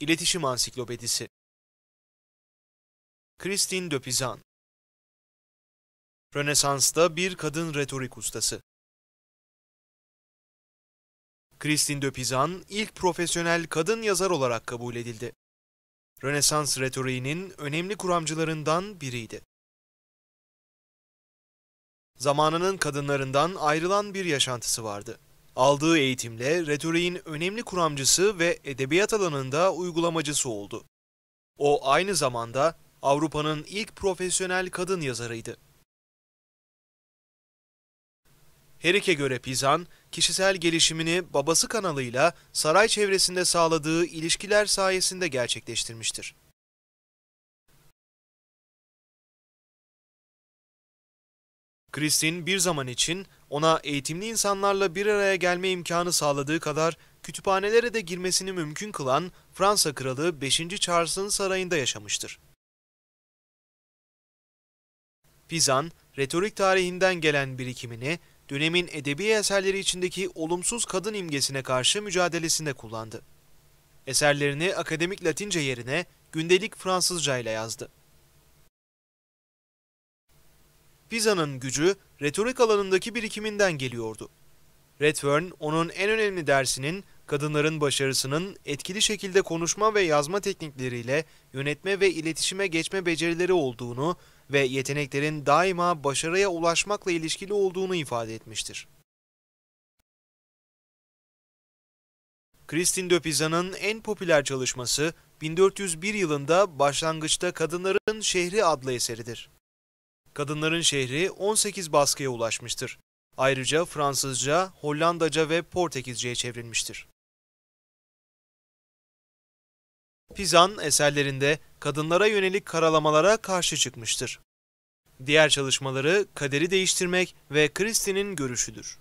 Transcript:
İletişim Ansiklopedisi Christine de Pizan Rönesans'ta bir kadın retorik ustası Christine de Pizan ilk profesyonel kadın yazar olarak kabul edildi. Rönesans retoriğinin önemli kuramcılarından biriydi. Zamanının kadınlarından ayrılan bir yaşantısı vardı. Aldığı eğitimle retoriğin önemli kuramcısı ve edebiyat alanında uygulamacısı oldu. O aynı zamanda Avrupa'nın ilk profesyonel kadın yazarıydı. Herike göre Pizan, kişisel gelişimini babası kanalıyla saray çevresinde sağladığı ilişkiler sayesinde gerçekleştirmiştir. Kristin bir zaman için ona eğitimli insanlarla bir araya gelme imkanı sağladığı kadar kütüphanelere de girmesini mümkün kılan Fransa Kralı 5. Charles'ın sarayında yaşamıştır. Pizan, retorik tarihinden gelen birikimini dönemin edebi eserleri içindeki olumsuz kadın imgesine karşı mücadelesinde kullandı. Eserlerini akademik Latince yerine gündelik Fransızca ile yazdı. Pisa'nın gücü retorik alanındaki birikiminden geliyordu. Redfern, onun en önemli dersinin kadınların başarısının etkili şekilde konuşma ve yazma teknikleriyle yönetme ve iletişime geçme becerileri olduğunu ve yeteneklerin daima başarıya ulaşmakla ilişkili olduğunu ifade etmiştir. Christine de Piza'nın en popüler çalışması 1401 yılında başlangıçta Kadınların Şehri adlı eseridir. Kadınların şehri 18 baskıya ulaşmıştır. Ayrıca Fransızca, Hollandaca ve Portekizce'ye çevrilmiştir. Pizan eserlerinde kadınlara yönelik karalamalara karşı çıkmıştır. Diğer çalışmaları kaderi değiştirmek ve Kristin'in görüşüdür.